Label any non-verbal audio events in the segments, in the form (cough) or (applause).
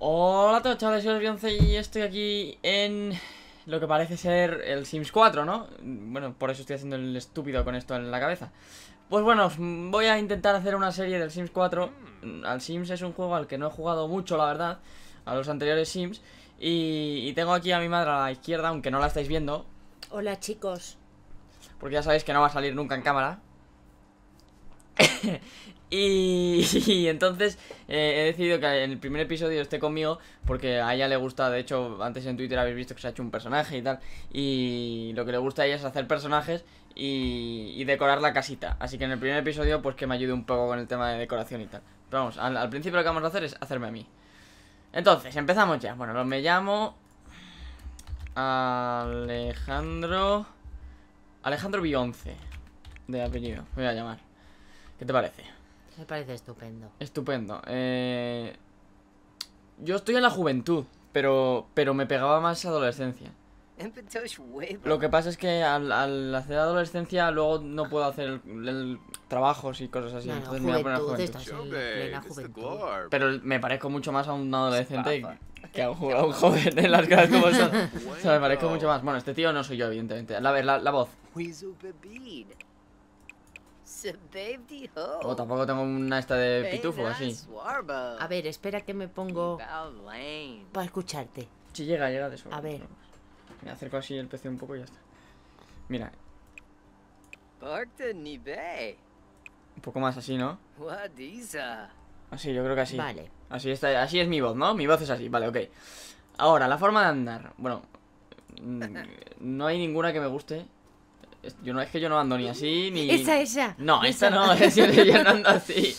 Hola a todos chavales, soy Bionce y estoy aquí en lo que parece ser el Sims 4, ¿no? Bueno, por eso estoy haciendo el estúpido con esto en la cabeza Pues bueno, voy a intentar hacer una serie del Sims 4 hmm. Al Sims es un juego al que no he jugado mucho, la verdad A los anteriores Sims Y, y tengo aquí a mi madre a la izquierda, aunque no la estáis viendo Hola chicos Porque ya sabéis que no va a salir nunca en cámara (laughs) Y, entonces eh, he decidido que en el primer episodio esté conmigo porque a ella le gusta, de hecho antes en Twitter habéis visto que se ha hecho un personaje y tal, y lo que le gusta a ella es hacer personajes y, decorar la casita. Así que en el primer episodio pues que me ayude un poco con el tema de decoración y tal. Pero vamos, al, al principio lo que vamos a hacer es hacerme a mí. Entonces, empezamos ya. Bueno, me llamo Alejandro... Alejandro Bionce, de apellido, me voy a llamar. ¿Qué te parece? Me parece estupendo. Estupendo. Eh, yo estoy en la juventud, pero, pero me pegaba más adolescencia. (laughs) Lo que pasa es que al, hacer adolescencia luego no puedo hacer el, trabajos y cosas así. entonces me voy a poner este Pero me parezco mucho más a un adolescente que (laughs) a un, joven en las como son. (laughs) me parezco mucho más. Bueno, este tío no soy yo, evidentemente. A ver, la voz. O tampoco tengo una esta de pitufo así. A ver, espera que me pongo para escucharte. Si llega, llega de A ver. Me acerco así el PC un poco y ya está. Mira. Un poco más así, ¿no? Así, yo creo que así. Así, está, así es mi voz, ¿no? Mi voz es así, vale, ok. Ahora, la forma de andar. Bueno, mm, (laughs) no hay ninguna que me guste. Yo no, es que yo no ando ni así, ni... Esa, esa! No, esa, esta no, (laughs) yo no ando así.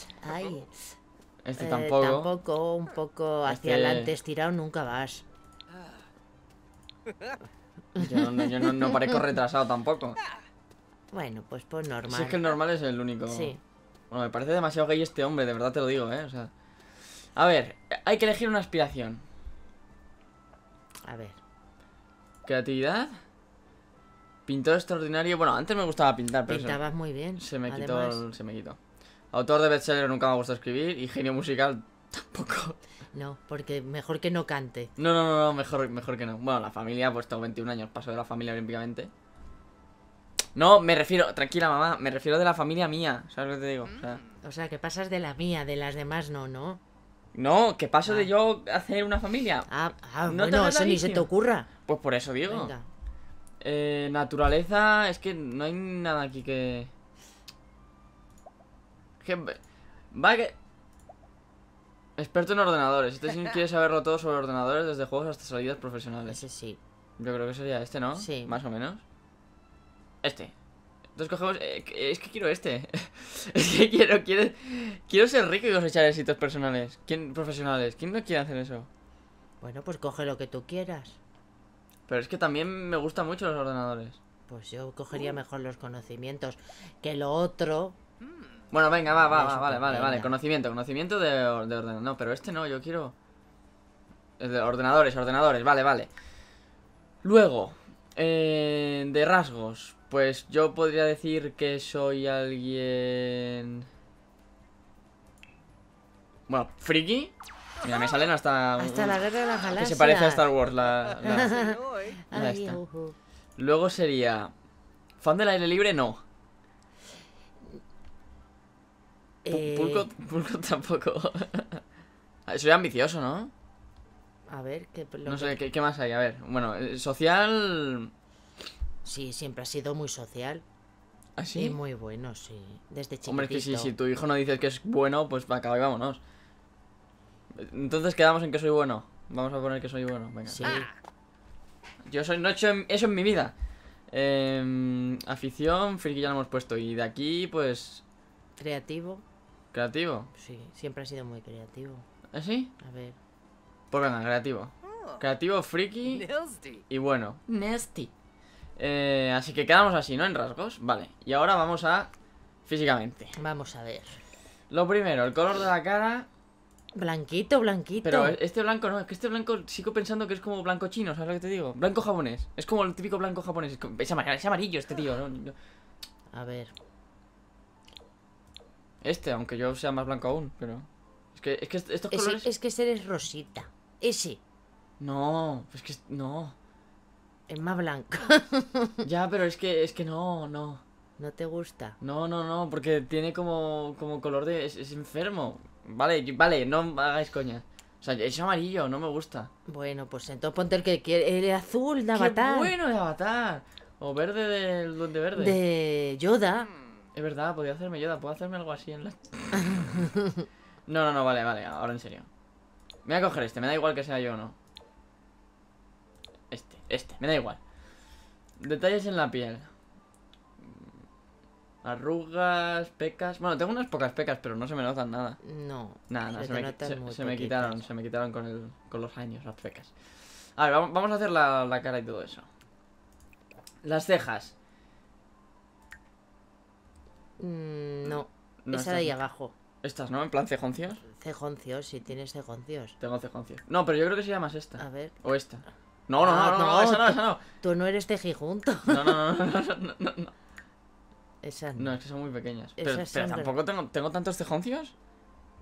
Este eh, tampoco. Tampoco, un poco hacia este adelante estirado nunca vas. Yo, no, parezco retrasado tampoco. Bueno, pues por normal. Si es que el normal es el único. Sí. Bueno, me parece demasiado gay este hombre, de verdad te lo digo, ¿eh? A ver, hay que elegir una aspiración. A ver. Creatividad. Pintor extraordinario. Bueno, antes me gustaba pintar, pero. Pintabas muy bien. Se me, quitó, se me quitó. Autor de bestseller nunca me gusta escribir. Y genio musical (laughs) tampoco. No, porque mejor que no cante. No, no, no, mejor, mejor que no. Bueno, la familia, pues tengo 21 años, paso de la familia olímpicamente. No, me refiero, tranquila mamá, me refiero de la familia mía, ¿sabes lo que te digo? O sea, mm. que pasas de la mía, de las demás no, ¿no? No, que paso de ah. yo hacer una familia. Ah, ah no eso ni se te ocurra. Pues por eso digo. Eh, naturaleza, es que no hay nada aquí que... que... Va que... Experto en ordenadores. Este sí (laughs) quiere saberlo todo sobre ordenadores, desde juegos hasta salidas profesionales. Ese sí. Yo creo que sería este, ¿no? Sí. Más o menos. Este. Entonces cogemos... Eh, es que quiero este. (laughs) es que quiero, quiero... Quiero ser rico y cosechar éxitos personales. ¿Quién, profesionales. ¿Quién no quiere hacer eso? Bueno, pues coge lo que tú quieras. Pero es que también me gustan mucho los ordenadores. Pues yo cogería mejor los conocimientos que lo otro. Bueno, venga, va, va, va vale, vale, vale. Conocimiento, conocimiento de, de ordenadores. No, pero este no, yo quiero... De ordenadores, ordenadores, vale, vale. Luego, eh, de rasgos, pues yo podría decir que soy alguien... Bueno, friki. Mira, me salen hasta... Hasta la guerra de las galaxias. Que se parece a Star Wars la... (laughs) Luego sería... ¿Fan del aire libre? No. Eh, pulco, pulco, (laughs) tampoco. Ah, soy ambicioso, ¿no? A ver, ¿qué, no sé, ¿qué, más hay? A ver, bueno, eh, social... Sí, siempre ha sido muy social. ¿Ah, sí? Y muy bueno, sí. Desde chiquitito. Hombre, es que si, tu hijo no dices que es bueno, pues para acá y vámonos. Entonces quedamos en que soy bueno. Vamos a poner que soy bueno. Venga. Sí. Ah. Yo soy, no he hecho eso en mi vida. Em, afición, friki ya lo hemos puesto. Y de aquí, pues. Creativo. ¿Creativo? Sí, siempre ha sido muy creativo. ¿Así? ¿Ah, sí? a ver. Pues venga, creativo. Oh. Creativo, friki. Y bueno. Nasty. Eh, así que quedamos así, ¿no? En rasgos. Vale. Y ahora vamos a. Físicamente. Vamos a ver. Lo primero, el color de la cara. Blanquito, blanquito. Pero este blanco no, es que este blanco sigo pensando que es como blanco chino, ¿sabes lo que te digo? Blanco japonés. Es como el típico blanco japonés. Es, amarillo, este tío, ¿no? A ver. Este, aunque yo sea más blanco aún, pero. Es que, es estos colores. Es que ese es rosita. Ese. No, es que. No. Es más blanco. (laughs) ya, pero es que, es que no, no. ¿No te gusta? No, no, no, porque tiene como, como color de. es enfermo. Vale, vale, no hagáis coña. O sea, es amarillo, no me gusta. Bueno, pues entonces ponte el que quiere. El azul de Avatar. Qué bueno de Avatar. O verde del Duende Verde. De Yoda. Es verdad, podría hacerme Yoda. Puedo hacerme algo así en la. (laughs) no, no, no, vale, vale. Ahora en serio. Me voy a coger este. Me da igual que sea yo o no. Este, este. Me da igual. Detalles en la piel. Arrugas, pecas. Bueno, tengo unas pocas pecas, pero no se me notan nada. No. Nada, se, me, quitaron, se me quitaron con, el, con los años las pecas. A ver, vamos, a hacer la, cara y todo eso. Las cejas. Mm, no. Esa de ahí abajo. Estas, ¿no? En plan cejoncios. Cejoncios, si tienes cejoncios. Tengo cejoncios. No, pero yo creo que se llama esta. A ver. O esta. No, no, no, ah, no, esa no, esa no. Tú no eres tejijunto. No, no, no, no, no, no. no no. es que son muy pequeñas. Pero, tampoco tengo, tengo tantos tejoncios.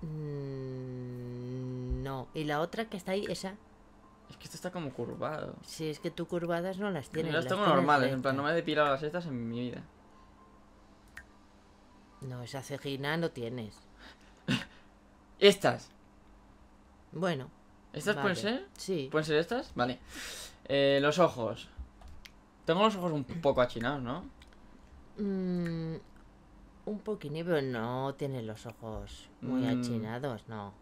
Mm, no. Y la otra que está ahí, esa. Es que esto está como curvado. Sí, es que tú curvadas no las tienes. Yo las tengo normales, en plan, no me he depilado las estas en mi vida. No, esa cejina no tienes. (laughs) Estas. Bueno. ¿Estas pueden ser? Sí. ¿Pueden ser estas? Vale. Eh, los ojos. Tengo los ojos un poco achinados, ¿no? Mm, un poquini, pero no tiene los ojos muy mm. achinados, no.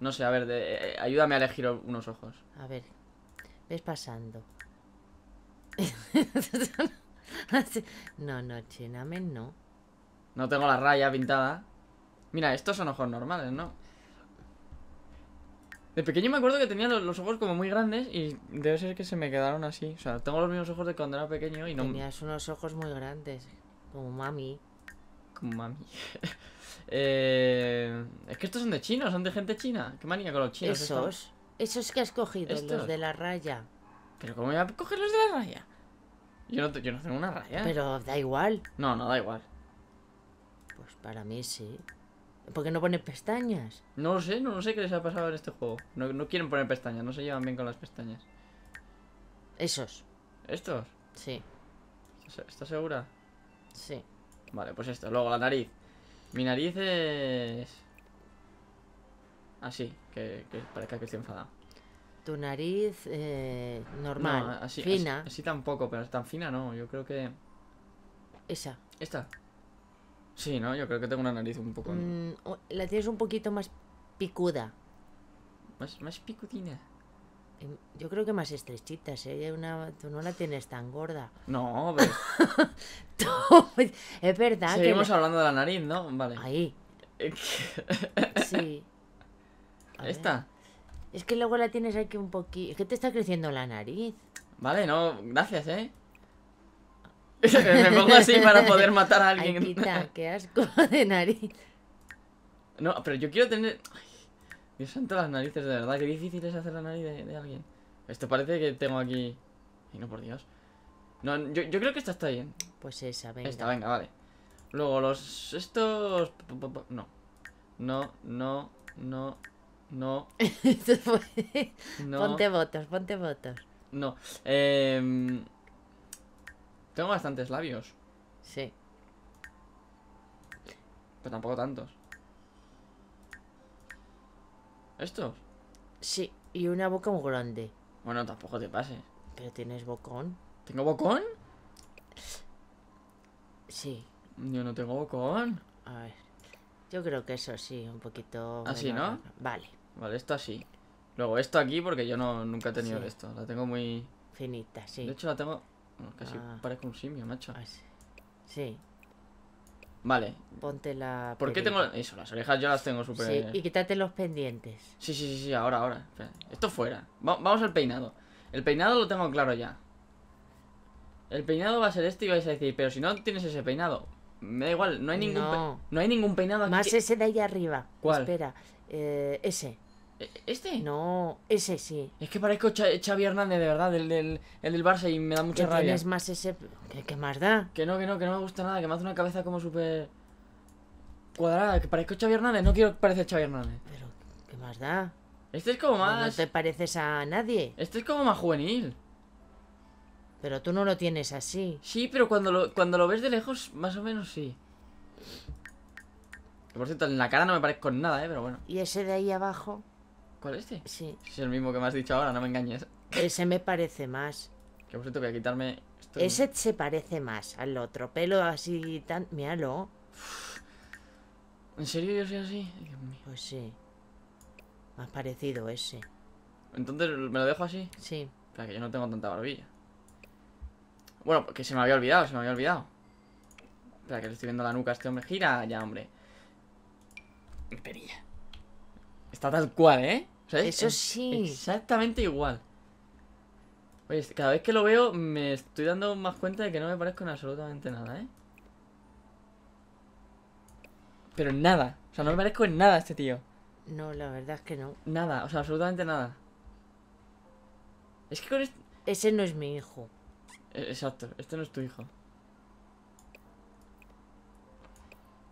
No sé, a ver, eh, ayúdame a elegir unos ojos. A ver, ves pasando. (laughs) no, no, chiname, no. No tengo la raya pintada. Mira, estos son ojos normales, ¿no? De pequeño me acuerdo que tenía los, ojos como muy grandes y debe ser que se me quedaron así. O sea, tengo los mismos ojos de cuando era pequeño y no... Tenías unos ojos muy grandes, como mami. Como mami. (laughs) eh, es que estos son de chinos, son de gente china. Qué manía con los chinos. Esos, estos? esos que has cogido, estos. los de la raya. Pero ¿cómo voy a coger los de la raya? Yo no, yo no tengo una raya. Pero da igual. No, no da igual. Pues para mí sí. ¿Por qué no pone pestañas? No lo sé, no, sé qué les ha pasado en este juego. No, quieren poner pestañas, no se llevan bien con las pestañas. Esos. ¿Estos? Sí. ¿Estás segura? Sí. Vale, pues esto. Luego la nariz. Mi nariz es... Así, que, que parezca que estoy enfadada Tu nariz eh, normal, así, fina. Así, así tampoco, pero tan fina no. Yo creo que... Esa. Esta. Sí, ¿no? Yo creo que tengo una nariz un poco... Mm, la tienes un poquito más picuda. Más, más picudina. Em, yo creo que más estrechita, ¿eh? tú no la tienes tan gorda. No, pero... (laughs) es verdad Seguimos hablando de la nariz, ¿no? Vale. Ahí. (laughs) sí. Ahí está. Es que luego la tienes aquí un poquito... Es que te está creciendo la nariz. Vale, no, gracias, ¿eh? (laughs) Me pongo así para poder matar a alguien. Ay, (laughs) qué asco de nariz. No, pero yo quiero tener... Dios santo las narices, de verdad. Qué difícil es hacer la nariz de, alguien. Esto parece que tengo aquí... Ay, no, por Dios. No, yo, creo que esta está bien. Pues esa, venga. Esta, venga, vale. Luego los... Estos... No. No, no, no, no. (laughs) no. Ponte votos, ponte votos. No. Eh... Tengo bastantes labios. Sí. Pero tampoco tantos. ¿Estos? Sí, y una boca muy grande. Bueno, tampoco te pases. Pero tienes bocón. ¿Tengo bocón? Sí. Yo no tengo bocón. A ver. Yo creo que eso sí, un poquito. Así, ¿Ah, ¿no? Vale. Vale, esto así. Luego esto aquí, porque yo no nunca he tenido esto. La tengo muy. Finita, sí. De hecho, la tengo Casi ah. parezco un simio, macho. sí. Vale. Ponte la. ¿Por qué tengo.? Eso, las orejas yo las tengo súper. Sí, y quítate los pendientes. Sí, sí, sí, sí ahora, ahora. Esto fuera. vamos al peinado. El peinado lo tengo claro ya. El peinado va a ser este y vais a decir, pero si no tienes ese peinado. Me da igual, no hay ningún, no. No hay ningún peinado aquí. Más ese de ahí arriba. ¿Cuál? Espera, eh, ese. Este no. Ese sí. Es que parezco Ch Xavi Hernández, de verdad, el del, Barça y me da mucha rabia. Tienes más ese. ¿Qué, más da? Que no, que no, que no me gusta nada, que me hace una cabeza como súper. cuadrada. Que parezco Xavi Hernández, no quiero parecer Xavi Hernández. Pero, ¿qué más da? Este es como más. No te pareces a nadie. Este es como más juvenil. Pero tú no lo tienes así. Sí, pero cuando lo, cuando lo ves de lejos, más o menos sí. Por cierto, en la cara no me parezco nada, ¿eh? Pero bueno. ¿Y ese de ahí abajo? ¿Cuál es este? Sí. Es el mismo que me has dicho ahora, no me engañes. Ese me parece más. Que por cierto, a quitarme. Ese se parece más al otro. Pelo así tan. Míralo. ¿En serio yo soy así? Pues sí. Más parecido ese. Entonces, ¿me lo dejo así? Sí. Para que yo no tengo tanta barbilla. Bueno, Que se me había olvidado, se me había olvidado. Espera, que le estoy viendo la nuca a este hombre. Gira ya, hombre. Perilla. Está tal cual, ¿eh? Eso sí. Exactamente igual. Oye, cada vez que lo veo me estoy dando más cuenta de que no me parezco en absolutamente nada, ¿eh? Pero en nada. O sea, no me parezco en nada a este tío. No, la verdad es que no. Nada, o sea, absolutamente nada. Es que con este... Ese no es mi hijo. E-, exacto, este no es tu hijo.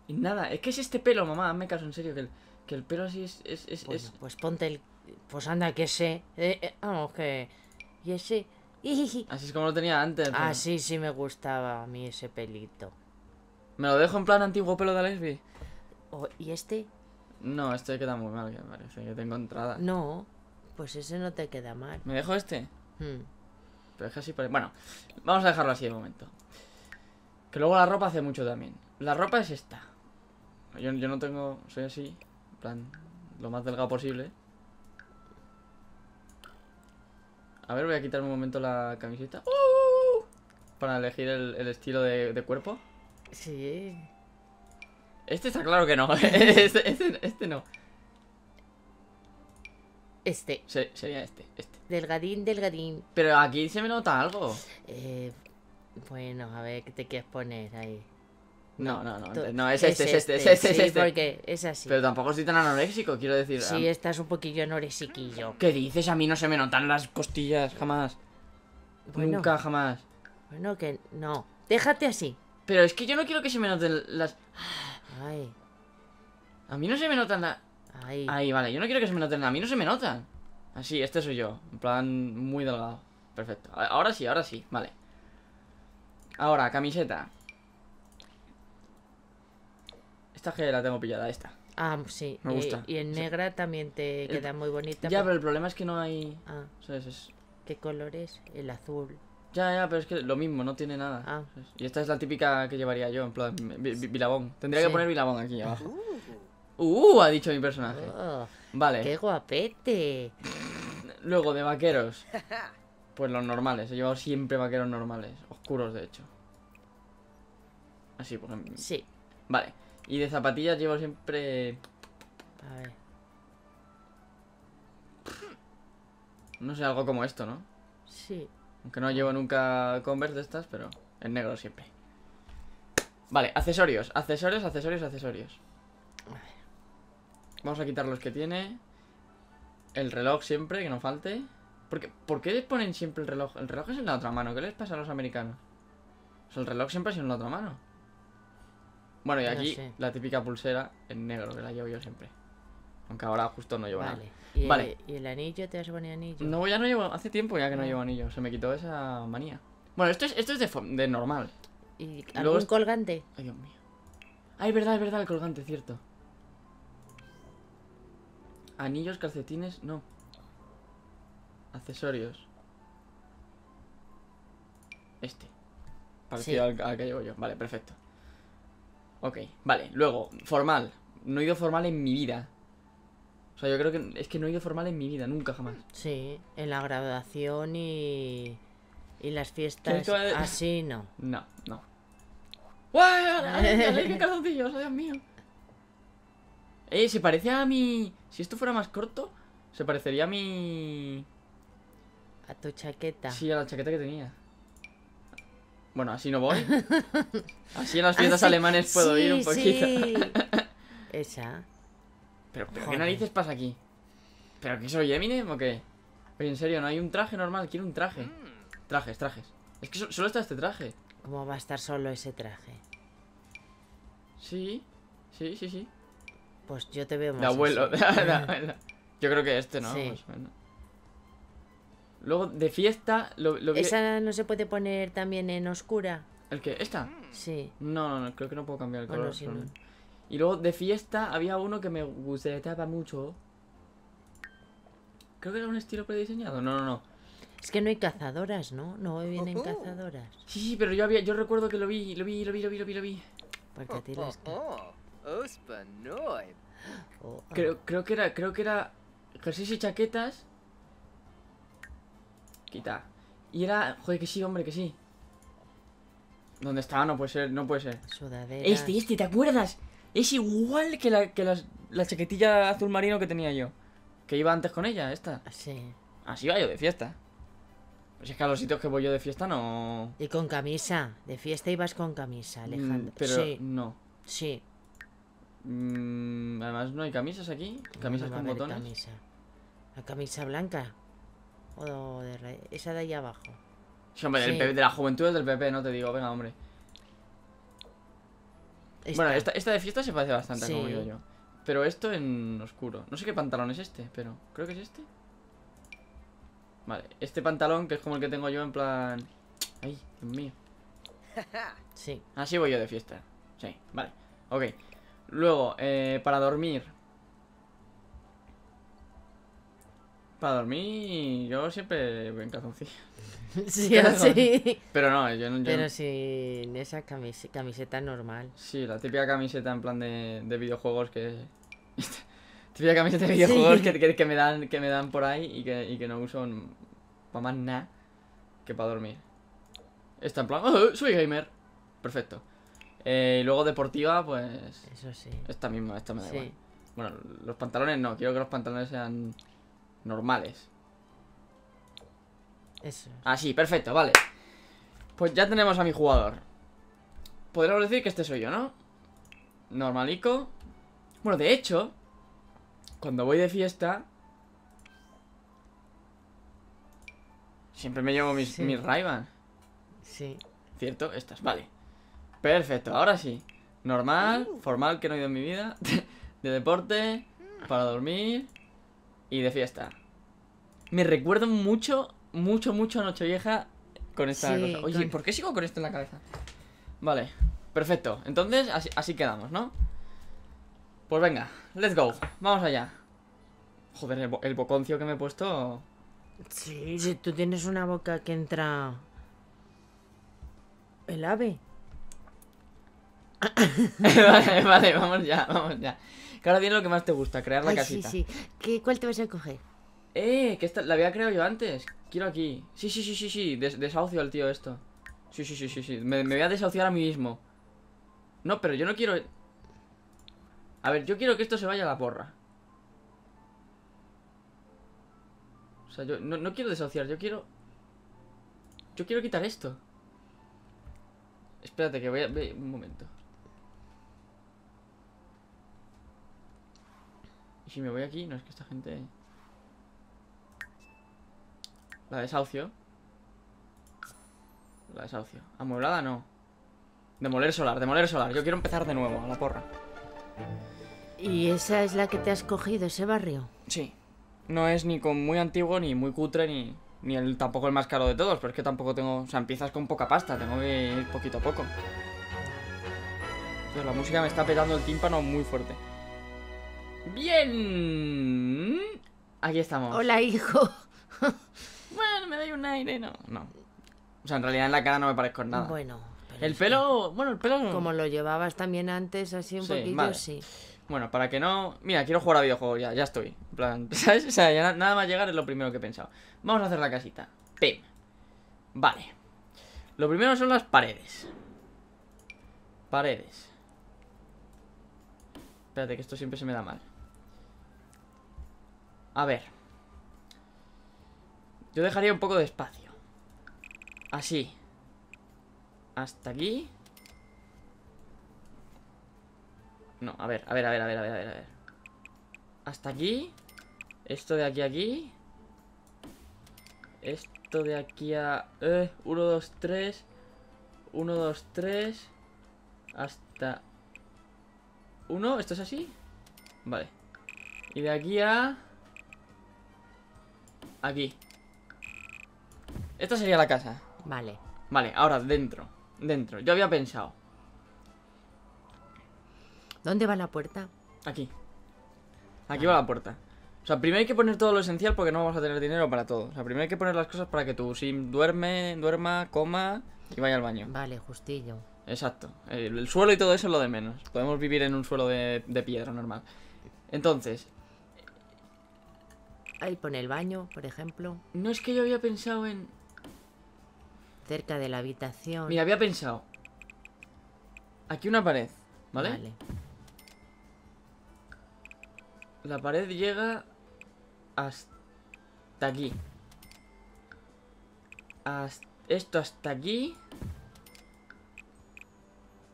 Y nada, es que es este pelo, mamá, hazme caso, en serio, que él. Que el pelo así es... Pues, es, pues, ponte el... Pues anda, que ese... Eh, eh, vamos, que... Y ese... Así es como lo tenía antes. Así sí me gustaba a mí ese pelito. ¿Me lo dejo en plan antiguo pelo de lesbi? ¿Y este? No, este queda muy mal, que parece que tengo entrada. No, pues ese no te queda mal. ¿Me dejo este? Hmm. Pero es que así parece... Bueno, vamos a dejarlo así de momento. Que luego la ropa hace mucho también. La ropa es esta. Yo, yo no tengo... Soy así plan, lo más delgado posible. A ver, voy a quitarme un momento la camiseta. ¡Uh, uh, uh! Para elegir el, estilo de, cuerpo. Sí. Este está claro que no. (laughs) Este, este, este, no. Este. sería este, este. Delgadín, delgadín. Pero aquí se me nota algo. Eh, bueno, a ver qué te quieres poner ahí. No, no, no, no, es, este, es este, este es este, este. porque es así. Pero tampoco estoy tan anoréxico, quiero decir. Sí, estás un poquillo anorexiquillo. ¿Qué dices? A mí no se me notan las costillas, jamás. Nunca, jamás. Bueno, que no. Déjate así. Pero es que yo no quiero que se me noten las... Ay. A mí no se me notan las... Ay. Ahí, vale. Yo no quiero que se me noten. A mí no se me notan. Así, este soy yo. En plan, muy delgado. Perfecto. Ahora sí, ahora sí. Vale. Ahora, camiseta. Esta que la tengo pillada, esta. Ah, sí. Me gusta. Y, en negra también te queda muy bonita. Ya, pero el problema es que no hay... Ah. ¿Qué color es? El azul. Ya, ya, pero es que lo mismo, no tiene nada. Ah. Y esta es la típica que llevaría yo, en plan, Bilabón. Tendría que poner Bilabón aquí abajo. Uh, uh ha dicho mi personaje. Oh, vale. ¡Qué guapete! Luego, de vaqueros. Pues los normales. He llevado siempre vaqueros normales. Oscuros, de hecho. Así, por ejemplo. Sí. Vale. Y de zapatillas llevo siempre... A No sé, algo como esto, ¿no? Sí. Aunque no llevo nunca Converse de estas, pero en negro siempre. Vale, accesorios, accesorios, accesorios, accesorios. Vamos a quitar los que tiene. El reloj siempre, que no falte. ¿Por qué, les ponen siempre el reloj? El reloj es en la otra mano. ¿Qué les pasa a los americanos? el reloj siempre es en la otra mano. Bueno, y aquí la típica pulsera en negro, que la llevo yo siempre. Aunque ahora justo no llevo nada. vale. ¿Y el anillo? ¿Te has poner anillo? No, ya no llevo. Hace tiempo ya que no ah. llevo anillo. Se me quitó esa manía. Bueno, esto es, esto es de, normal. ¿Y algún colgante? Ay, Dios mío. Ay, verdad, es verdad, el colgante, cierto. Anillos, calcetines, no. Accesorios. Este. Parecido al que llevo yo. Vale, perfecto. Ok, vale. Luego, formal. No he ido formal en mi vida. O sea, yo creo que es que no he ido formal en mi vida, nunca jamás. Sí, en la graduación y. y las fiestas. Así no. No, no. (laughs) ¡Ale, ¡Qué calzoncillos, Dios mío! Eh, se parece a mi. Si esto fuera más corto, se parecería a mi. A tu chaqueta. Sí, a la chaqueta que tenía. Bueno, así no voy. (laughs) Así en las fiestas ah, alemanes puedo ir un poquito. (laughs) Esa. Pero, ¿qué narices pasa aquí? ¿Pero qué soy Eminem o qué? Oye, en serio, no hay un traje normal, quiero un traje. Mm. Trajes, trajes. Es que solo está este traje. ¿Cómo va a estar solo ese traje? Sí, sí, sí, sí. Pues yo te veo más. De abuelo, (laughs) Yo creo que este, ¿no? Sí. Pues Luego, de fiesta... Lo, ¿Esa no se puede poner también en oscura? ¿El qué? ¿Esta? Sí. No, no, creo que no puedo cambiar el color. Y luego, de fiesta, había uno que me gustaba mucho. Creo que era un estilo prediseñado. No, no, no. Es que no hay cazadoras, ¿no? No vienen oh, oh. cazadoras. Sí, sí, pero yo había, yo recuerdo que lo vi, lo vi, lo vi, lo vi, lo vi, lo vi. Porque oh, (gasps) oh, creo, creo que era, creo que era jersey y chaquetas Quita. Y era... Joder, que sí, hombre, que sí. ¿Dónde estaba? No puede ser, no puede ser. Este, este, ¿te acuerdas? Es igual que la, que la chaquetilla azul marino que tenía yo. Que iba antes con ella, esta. Ah, sí. Así iba yo de fiesta. Pues es que a los sitios que voy yo de fiesta no... Y con camisa. De fiesta ibas con camisa, mm, Alejandro. pero no. Sí. Mm, además, ¿no hay camisas aquí? ¿Camisas con botones? La camisa blanca o de rey. Esa de ahí abajo. Sí, hombre, de la juventud es del PP, no te digo, venga, hombre. Bueno, esta, de fiesta se parece bastante a como yo. Pero esto en oscuro. No sé qué pantalón es este, pero creo que es este. Vale, este pantalón que es como el que tengo yo en plan... Ay, Dios mío. (laughs) Sí. Así voy yo de fiesta. Sí, vale. Ok. Luego, eh, para dormir. Para dormir, yo siempre voy en calzoncillo. (laughs) Sí, sí. (laughs) Pero no, yo no. Yo... Pero sin esa camiseta normal. Sí, la típica camiseta en plan de, videojuegos que. (laughs) típica camiseta de videojuegos que, me dan, que me dan por ahí y que, no uso para más nada que para dormir. Está en plan, oh, soy gamer. Perfecto. Eh, y luego deportiva, pues. Eso sí. Esta misma, esta me da Bueno, los pantalones no, quiero que los pantalones sean normales. Eso. Así, ah, perfecto, vale. Pues ya tenemos a mi jugador. Podríamos decir que este soy yo, ¿no? Normalico. Bueno, de hecho, cuando voy de fiesta... Siempre me llevo mis, sí. Sí. ¿Cierto? Estas, vale. Perfecto, ahora sí. Normal, uh. formal, que no he ido en mi vida. (laughs) de deporte, para dormir y de fiesta. Me recuerdo mucho, mucho, mucho a Nochevieja con esta cosa. Oye, ¿por qué sigo con esto en la cabeza? Vale, perfecto. Entonces, así, quedamos, ¿no? Pues venga, let's go. Vamos allá. Joder, el, boconcio que me he puesto. Sí, si tú tienes una boca que entra. El ave. (laughs) vale, vale, vamos ya, vamos ya. Cada ahora lo que más te gusta, crear la casita. Sí, sí. ¿Cuál te vas a coger? Eh, que esta la había creado yo antes. Quiero aquí. Sí, sí, sí, sí, sí. desahucio al tío esto. Sí, sí, sí, sí, sí. Me, voy a desahuciar a mí mismo. No, pero yo no quiero... E-. A ver, yo quiero que esto se vaya a la porra. O sea, yo no, quiero desahuciar, yo quiero... Yo quiero quitar esto. Espérate, que voy a... un momento. Si me voy aquí, no es que esta gente... La desahucio. La desahucio. Amueblada no. Demoler solar, demoler solar. Yo quiero empezar de nuevo, a la porra. ¿Y esa es la que te has cogido, ese barrio? Sí. No es ni con muy antiguo, ni muy cutre, ni, ni el, tampoco el más caro de todos. Pero es que tampoco tengo... O sea, empiezas con poca pasta. Tengo que ir poquito a poco. la música me está petando el tímpano muy fuerte. Bien. Aquí estamos. Hola, hijo. (laughs) bueno, me doy un aire, no. No. O sea, en realidad en la cara no me parezco nada. Bueno. el pelo, bueno, el pelo. Como lo llevabas también antes, así un poquito sí. Bueno, para que no. Mira, quiero jugar a videojuegos, ya, ya estoy. (laughs) ¿sabes? O sea, ya nada más llegar es lo primero que he pensado. Vamos a hacer la casita. Pim. Vale. Lo primero son las paredes. Paredes. Espérate, que esto siempre se me da mal. A ver. Yo dejaría un poco de espacio. Así. Hasta aquí. No, a ver, a ver, a ver, a ver, a ver, a ver. Hasta aquí. Esto de aquí a aquí. Esto de aquí a... Eh, 1, 2, 3. 1, 2, 3. Hasta... 1, ¿esto es así? Vale. Y de aquí a... Aquí Esta sería la casa Vale Vale, ahora dentro Dentro, yo había pensado ¿Dónde va la puerta? Aquí Aquí va la puerta o sea, primero hay que poner todo lo esencial porque no vamos a tener dinero para todo. O sea, primero hay que poner las cosas para que tu sim duerme, duerma, coma y vaya al baño. Vale, justillo. Exacto. El, suelo y todo eso es lo de menos. Podemos vivir en un suelo de piedra normal. Entonces, Ahí pone el baño, por ejemplo. No es que yo había pensado en... Cerca de la habitación. Mira, había pensado. Aquí una pared, ¿vale? Vale. La pared llega hasta aquí. esto hasta aquí.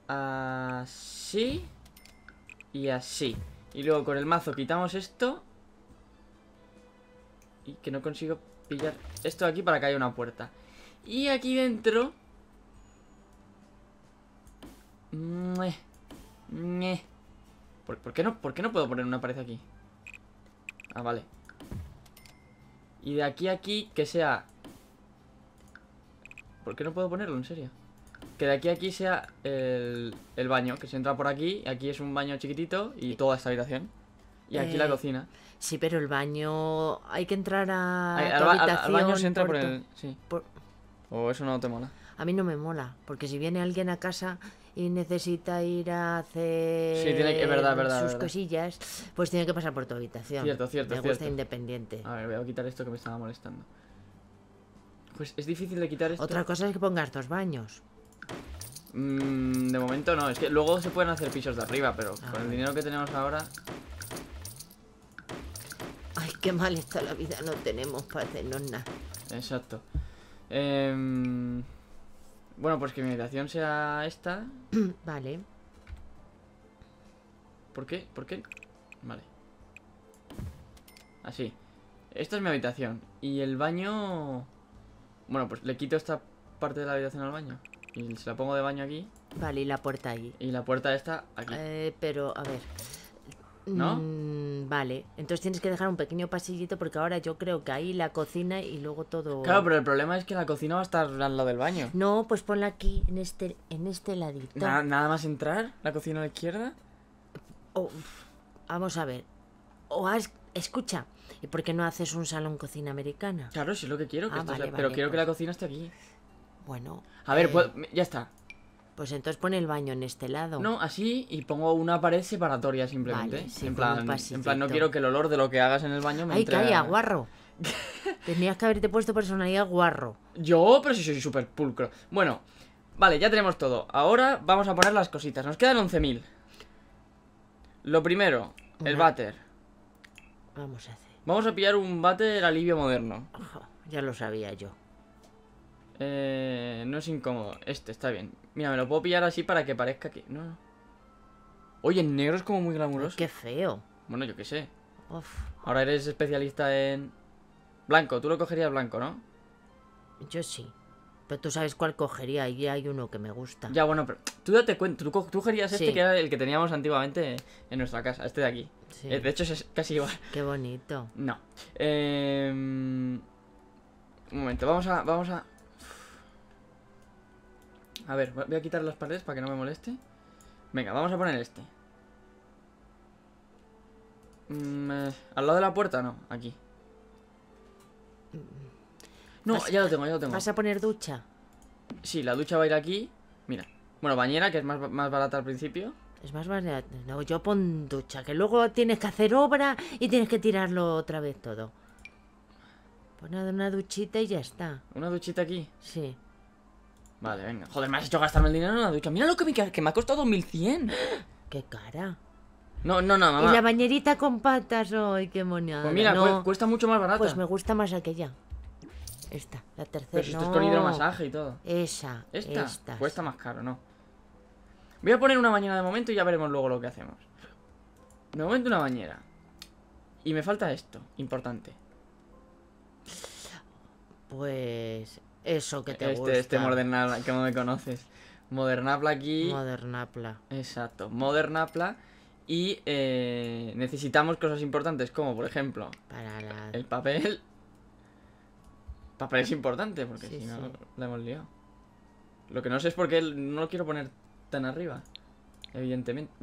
Así. Y así. Y luego con el mazo quitamos esto y que no consigo pillar esto de aquí para que haya una puerta. Y aquí dentro... ¿Por, qué no, ¿Por qué no puedo poner una pared aquí? Ah, vale. Y de aquí a aquí que sea... ¿Por qué no puedo ponerlo? En serio. Que de aquí a aquí sea el, el baño. Que se entra por aquí. Aquí es un baño chiquitito y toda esta habitación. Y aquí la eh, cocina. Sí, pero el baño. Hay que entrar a. habitación al, baño se entra por, el. Sí. O eso no te mola. A mí no me mola, porque si viene alguien a casa y necesita ir a hacer sus cosillas, pues tiene que pasar por tu habitación. Cierto, cierto. Me gusta independiente. A ver, voy a quitar esto que me estaba molestando. Pues es difícil de quitar esto. Otra cosa es que pongas dos baños. Mm, de momento no, es que luego se pueden hacer pisos de arriba, pero con el ah. dinero que tenemos ahora qué mal está la vida, no tenemos para hacernos nada. Exacto. Em, bueno, pues que mi habitación sea esta. (clears throat) vale. ¿Por qué? ¿Por qué? Vale. Así. Esta es mi habitación. Y el baño... Bueno, pues le quito esta parte de la habitación al baño. Y se la pongo de baño aquí. Vale, y la puerta ahí. Y la puerta esta aquí. Eh, pero, a ver... ¿no? Mm, vale, entonces tienes que dejar un pequeño pasillito porque ahora yo creo que ahí la cocina y luego todo... Claro, pero el problema es que la cocina va a estar al lado del baño. No, pues ponla aquí, en este, en este ladito. nada más entrar, la cocina a la izquierda. Oh, vamos a ver. O Escucha, ¿y por qué no haces un salón cocina americana? Claro, sí es lo que quiero, ah, pero quiero que pues. la cocina esté aquí. Bueno. A ver, pues, ya está. Pues entonces pone el baño en este lado. No, así y pongo una pared separatoria simplemente. sí, en, plan, en, plan, no quiero que el olor de lo que hagas en el baño me Ay, entre... guarro. (laughs) Tenías que haberte puesto personalidad guarro. Yo, pero si soy súper pulcro. Bueno, vale, ya tenemos todo. Ahora vamos a poner las cositas. Nos quedan 11.000. Lo primero, el váter. Vamos a hacer. Vamos a pillar un váter alivio moderno. ya lo sabía yo. Eh, no es incómodo. Este está bien. Mira, me lo puedo pillar así para que parezca que... No, no. Oye, en negro es como muy glamuroso. Qué feo. Bueno, yo qué sé. Ahora eres especialista en... Blanco, tú lo cogerías blanco, ¿no? Yo sí. Pero tú sabes cuál cogería Ahí hay uno que me gusta. Ya, bueno, pero tú date cuenta, tú, cogerías este que era el que teníamos antiguamente en nuestra casa, este de aquí. Sí. Eh, de hecho, es casi igual. Qué bonito. No. Em, un momento, vamos a, vamos a a ver, voy a quitar las paredes para que no me moleste. Venga, vamos a poner este. Mm, eh, ¿Al lado de la puerta? No, aquí. No, ya lo tengo, ya lo tengo. ¿Vas a poner ducha? Sí, la ducha va a ir aquí. Mira. Bueno, bañera, que es más, más barata al principio. Es más barata. No, yo pon ducha, que luego tienes que hacer obra y tienes que tirarlo otra vez todo. Pon una duchita y ya está. ¿Una duchita aquí? Sí. Vale, venga. Joder, me has hecho gastarme el dinero en la ducha. Mira lo que me, que me ha costado 2100. (gasps) ¡Qué cara! No, no, no, mamá. Y la bañerita con patas, hoy qué monada! Pues mira, no. cuesta mucho más barata. Pues me gusta más aquella. Esta, la tercera. Pero si esto es con hidromasaje y todo. Esa. Esta. Cuesta más caro, ¿no? Voy a poner una bañera de momento y ya veremos luego lo que hacemos. De momento una bañera. Y me falta esto, importante. Pues eso que te este, este gusta. Este Modernapla, que no me conoces. Modernapla aquí. Modernapla. Exacto, Modernapla. Y eh, necesitamos cosas importantes como, por ejemplo, el papel. Papel es importante porque si no la hemos liado. Lo que no sé es por qué no lo quiero poner tan arriba. Evidentemente.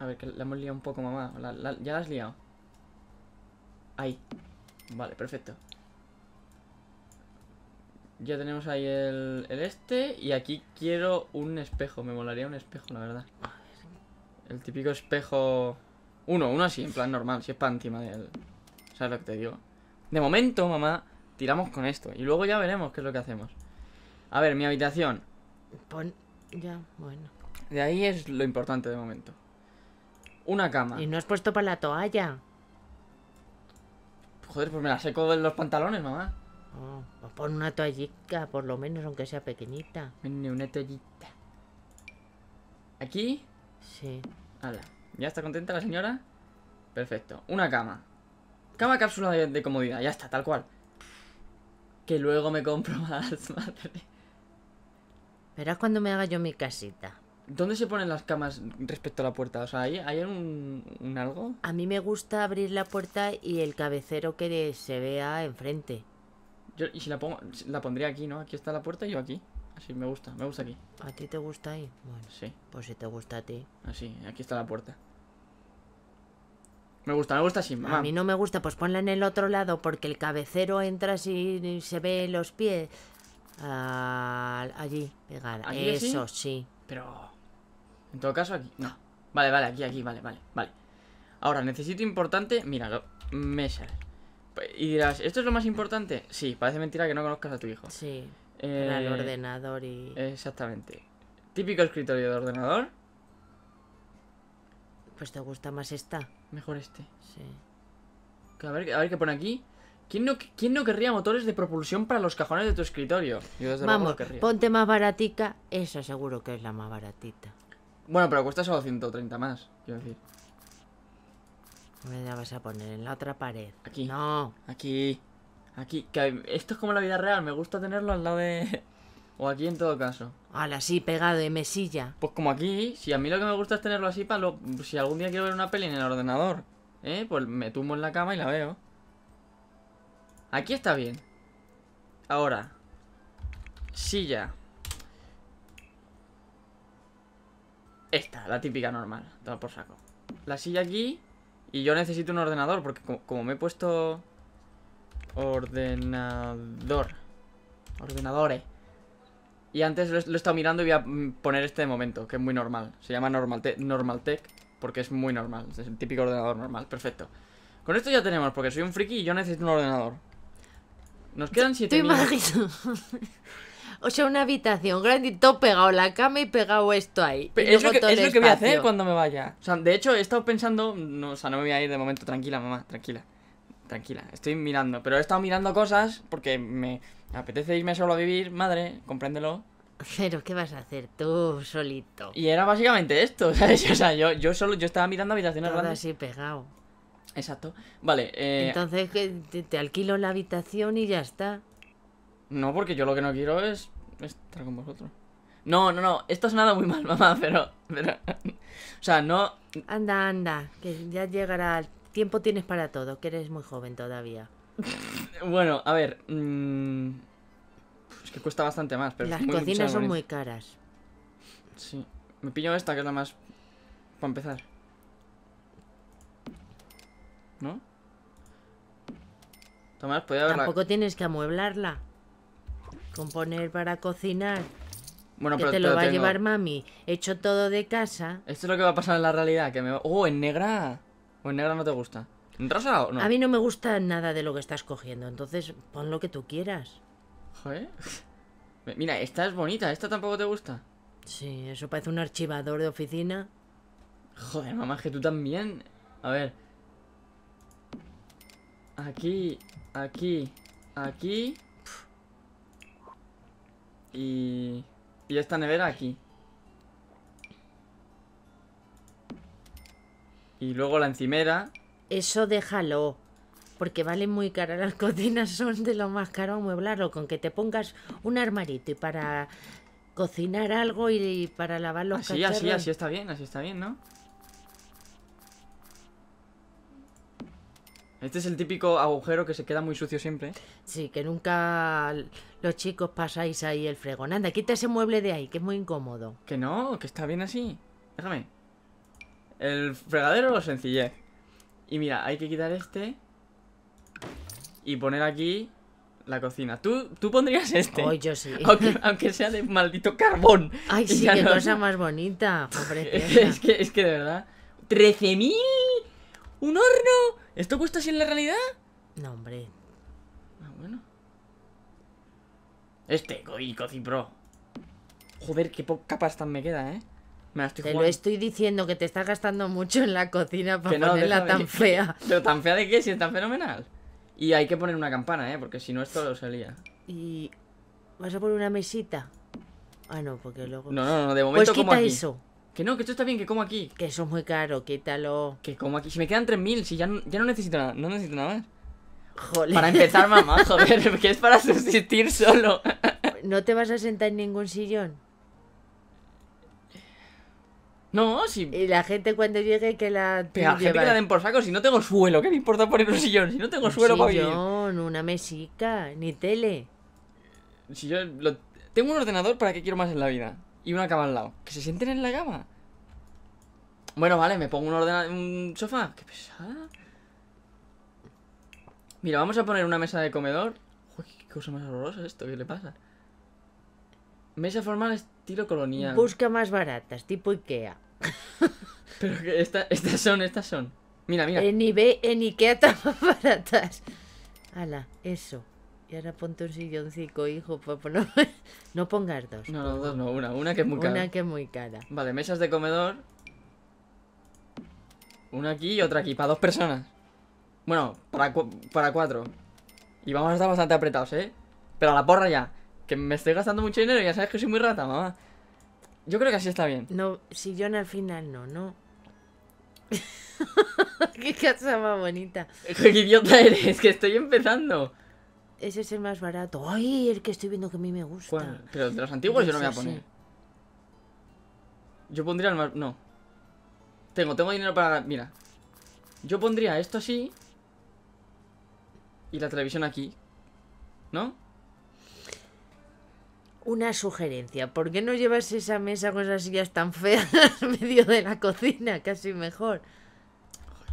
A ver, que la hemos liado un poco, mamá. ya la has liado. Ahí. Vale, perfecto. Ya tenemos ahí el, este. Y aquí quiero un espejo. Me molaría un espejo, la verdad. El típico espejo... Uno, uno así, en plan normal. Si es para encima él. ¿Sabes lo que te digo? De momento, mamá, tiramos con esto. Y luego ya veremos qué es lo que hacemos. A ver, mi habitación. Pon... Ya, bueno. De ahí es lo importante de momento. Una cama. Y no has puesto para la toalla. Joder, pues me la seco de los pantalones, mamá. Oh, pon una toallita, por lo menos, aunque sea pequeñita. Una toallita. ¿Aquí? Sí. ¿Ya está contenta la señora? Perfecto. Una cama. Cama cápsula de, comodidad. Ya está, tal cual. Que luego me compro (laughs) más, madre. Verás cuando me haga yo mi casita. ¿Dónde se ponen las camas respecto a la puerta? O sea, ¿hay, hay un, un, algo? A mí me gusta abrir la puerta y el cabecero que se vea enfrente. Yo, y si la pongo, la pondría aquí, ¿no? Aquí está la puerta y yo aquí. Así me gusta, me gusta aquí. ¿A ti te gusta ahí? Bueno, sí. Pues si te gusta a ti. Así, aquí está la puerta. Me gusta, me gusta así, A mí no me gusta, pues ponla en el otro lado porque el cabecero entra y se ve los pies. allí, pegar. Eso sí. Pero. En todo caso, aquí. No. Vale, vale, aquí, aquí, vale, vale, vale. Ahora, necesito importante. Mira, mesa y dirás, ¿esto es lo más importante? Sí, parece mentira que no conozcas a tu hijo. Sí. Eh, el ordenador y. Exactamente. Típico escritorio de ordenador. Pues te gusta más esta. Mejor este. Sí. a, ver, a ver qué pone aquí. ¿Quién no, no querría motores de propulsión para los cajones de tu escritorio? Vamos, ponte más baratica. Esa seguro que es la más baratita. Bueno, pero cuesta solo 130 más, quiero decir. Me la vas a poner en la otra pared. Aquí. No. Aquí. Aquí. esto es como la vida real. Me gusta tenerlo al lado de... (laughs) O aquí en todo caso. Ahora sí, pegado en mesilla. Pues como aquí, si a mí lo que me gusta es tenerlo así para si algún día quiero ver una peli en el ordenador, ¿eh? Pues me tumbo en la cama y la veo. Aquí está bien. Ahora. Silla. Esta, la típica normal. todo por saco. La silla aquí y yo necesito un ordenador porque como, me he puesto... Ordenador. Ordenadores. Y antes lo, he estado mirando y voy a mm, poner este de momento, que es muy normal. Se llama normal tech porque es muy normal. Es el típico ordenador normal, perfecto. Con esto ya tenemos, porque soy un friki y yo necesito un ordenador. Nos quedan 7.000. (laughs) O sea, una habitación grande y todo pegado la cama y pegado esto ahí. es, lo que, voy a hacer cuando me vaya. O sea, de hecho, he estado pensando. o sea, no me voy a ir de momento. Tranquila, mamá, tranquila. Tranquila, estoy mirando. Pero he estado mirando cosas porque me apetece irme solo a vivir, madre, compréndelo. Pero, ¿qué vas a hacer tú solito? Y era básicamente esto, (laughs) O sea, yo, solo yo estaba mirando habitaciones Todo grandes. así pegado. Exacto. Vale, eh, Entonces, te, alquilo la habitación y ya está. No, porque yo lo que no quiero es con vosotros. No, no, no, esto es nada muy mal, (laughs) mamá, pero, o sea, no... Anda, anda, que ya llegará... Tiempo tienes para todo, que eres muy joven todavía. (laughs) bueno, a ver... Mm, es que cuesta bastante más, pero... Las cocinas son muy caras. Sí. Me pillo esta, que es la más... Para empezar. ¿No? Tomás, podía haberla... Tampoco tienes que amueblarla. Componer para cocinar. Bueno, que te lo, va a llevar mami. Hecho todo de casa. Esto es lo que va a pasar en la realidad. Que me ¡Oh, en negra! ¿O en negra no te gusta? ¿En rosa o no? A mí no me gusta nada de lo que estás cogiendo. Entonces pon lo que tú quieras. Joder. (laughs) Mira, esta es bonita. ¿Esta tampoco te gusta? Sí, eso parece un archivador de oficina. Joder, mamá, que tú también. A ver. Aquí, aquí, aquí y, y esta nevera aquí. Y luego la encimera. Eso déjalo. Porque vale muy cara. Las cocinas (laughs) son de lo más caro amueblarlo. Con que te pongas un armarito y para cocinar algo y, para lavar los así, Así, así está bien, así está bien, ¿no? Este es el típico agujero que se queda muy sucio siempre. Sí, que nunca los chicos pasáis ahí el fregón. Anda, quita ese mueble de ahí, que es muy incómodo. Que no, que está bien así. Déjame. El fregadero lo sencillez. Y mira, hay que quitar este. Y poner aquí la cocina. ¿Tú, tú pondrías este? yo sí. (laughs) Aunque, sea de maldito carbón. Ay, sí, qué cosa más bonita. (laughs) es, que, es, que, es que de verdad. ¡13.000! ¡Un horno! ¿Esto cuesta así en la realidad? No, hombre. Ah, bueno. Este, coci, pro. Joder, qué poca pasta me queda, ¿eh? Me la estoy te lo estoy diciendo que te estás gastando mucho en la cocina para ponerla tan fea. (laughs) ¿Pero tan fea de qué? Si es tan fenomenal. Y hay que poner una campana, ¿eh? Porque si no esto lo salía. ¿Y vas a poner una mesita? Ah, no, porque luego... No, no, no, de pues momento pues quita eso. Que no, que esto está bien, que como aquí. Que eso es muy caro, quítalo. Que como aquí. Si me quedan 3.000, si ya no, ya no necesito nada, no necesito nada más. Para empezar, mamá, (laughs) joder, que es para subsistir solo. ¿No te vas a sentar en ningún sillón? No, si. Y la gente cuando llegue que la. Pero la gente la den por saco, si no tengo suelo, ¿qué me importa poner un sillón? Si no tengo suelo para vivir. una mesica, ni tele. Si yo. Tengo un ordenador, ¿para qué quiero más en la vida? y una cama al lado. Que se sienten en la cama. Bueno, vale, me pongo un, ordenador un sofá. Qué pesada. Mira, vamos a poner una mesa de comedor. qué cosa más horrorosa esto, ¿qué le pasa? Mesa formal estilo colonial. Busca más baratas, tipo Ikea. (laughs) Pero que estas son, estas son. Mira, mira. En, en Ikea (laughs) están más baratas. Hala, eso. Y ahora ponte un silloncito, hijo, pues, pues, no (laughs) pongas dos. No, no, dos no, una, una que es muy cara. Una que es muy cara. Vale, mesas de comedor. Una aquí y otra aquí, para dos personas. Bueno, para, para cuatro. Y vamos a estar bastante apretados, ¿eh? Pero a la porra ya. Que me estoy gastando mucho dinero y ya sabes que soy muy rata, mamá. Yo creo que así está bien. No, sillón al final no, ¿no? (laughs) Qué casa más bonita. Qué idiota eres, que estoy empezando ese es el más barato. Ay, el que estoy viendo que a mí me gusta. Pero de los antiguos yo no me voy a poner. Yo pondría el más... No. Tengo, tengo dinero para... Mira. Yo pondría esto así. Y la televisión aquí. ¿No? Una sugerencia. ¿Por qué no llevas esa mesa con esas sillas tan feas (laughs) en medio de la cocina? Casi mejor.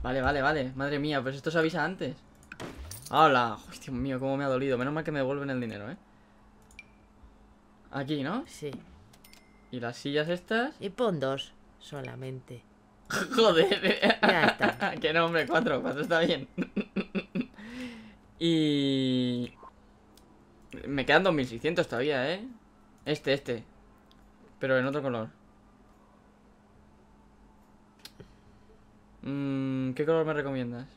Vale, vale, vale. Madre mía, pues esto se avisa antes. ¡Hola! ¡Hostia mío, cómo me ha dolido. Menos mal que me devuelven el dinero, ¿eh? Aquí, ¿no? Sí. ¿Y las sillas estas? Y pon dos solamente. (laughs) Joder. Ya está. (laughs) que no, hombre, cuatro. Cuatro está bien. (laughs) y... Me quedan 2600 todavía, ¿eh? Este, este. Pero en otro color. Mm, ¿Qué color me recomiendas?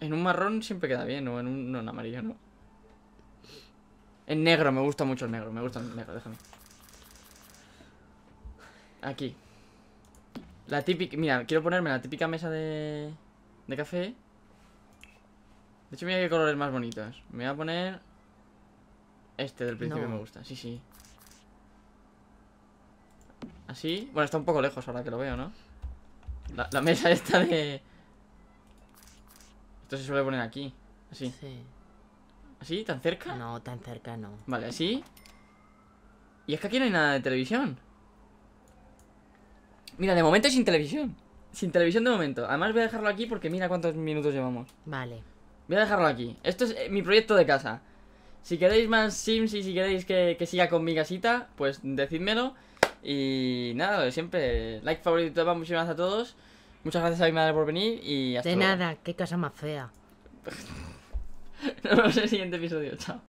En un marrón siempre queda bien, o en un, no, en amarillo, ¿no? En negro, me gusta mucho el negro, me gusta el negro, déjame. Aquí. La típica, mira, quiero ponerme la típica mesa de, de café. De hecho, mira qué colores más bonitos. Me voy a poner este del principio me gusta, sí, sí. Así. Bueno, está un poco lejos ahora que lo veo, ¿no? La, la mesa (laughs) esta de... Entonces se suele poner aquí. Así. ¿Así? ¿Tan cerca? No, tan cerca no. Vale, así. Y es que aquí no hay nada de televisión. Mira, de momento sin televisión. Sin televisión de momento. Además voy a dejarlo aquí porque mira cuántos minutos llevamos. Vale. Voy a dejarlo aquí. Esto es eh, mi proyecto de casa. Si queréis más Sims y si queréis que, siga con mi casita, pues decídmelo. Y nada, de siempre, like, favorito, muchísimas a todos. Muchas gracias a mi madre por venir y hasta De nada, qué casa más fea. (laughs) Nos vemos en el siguiente episodio, chao.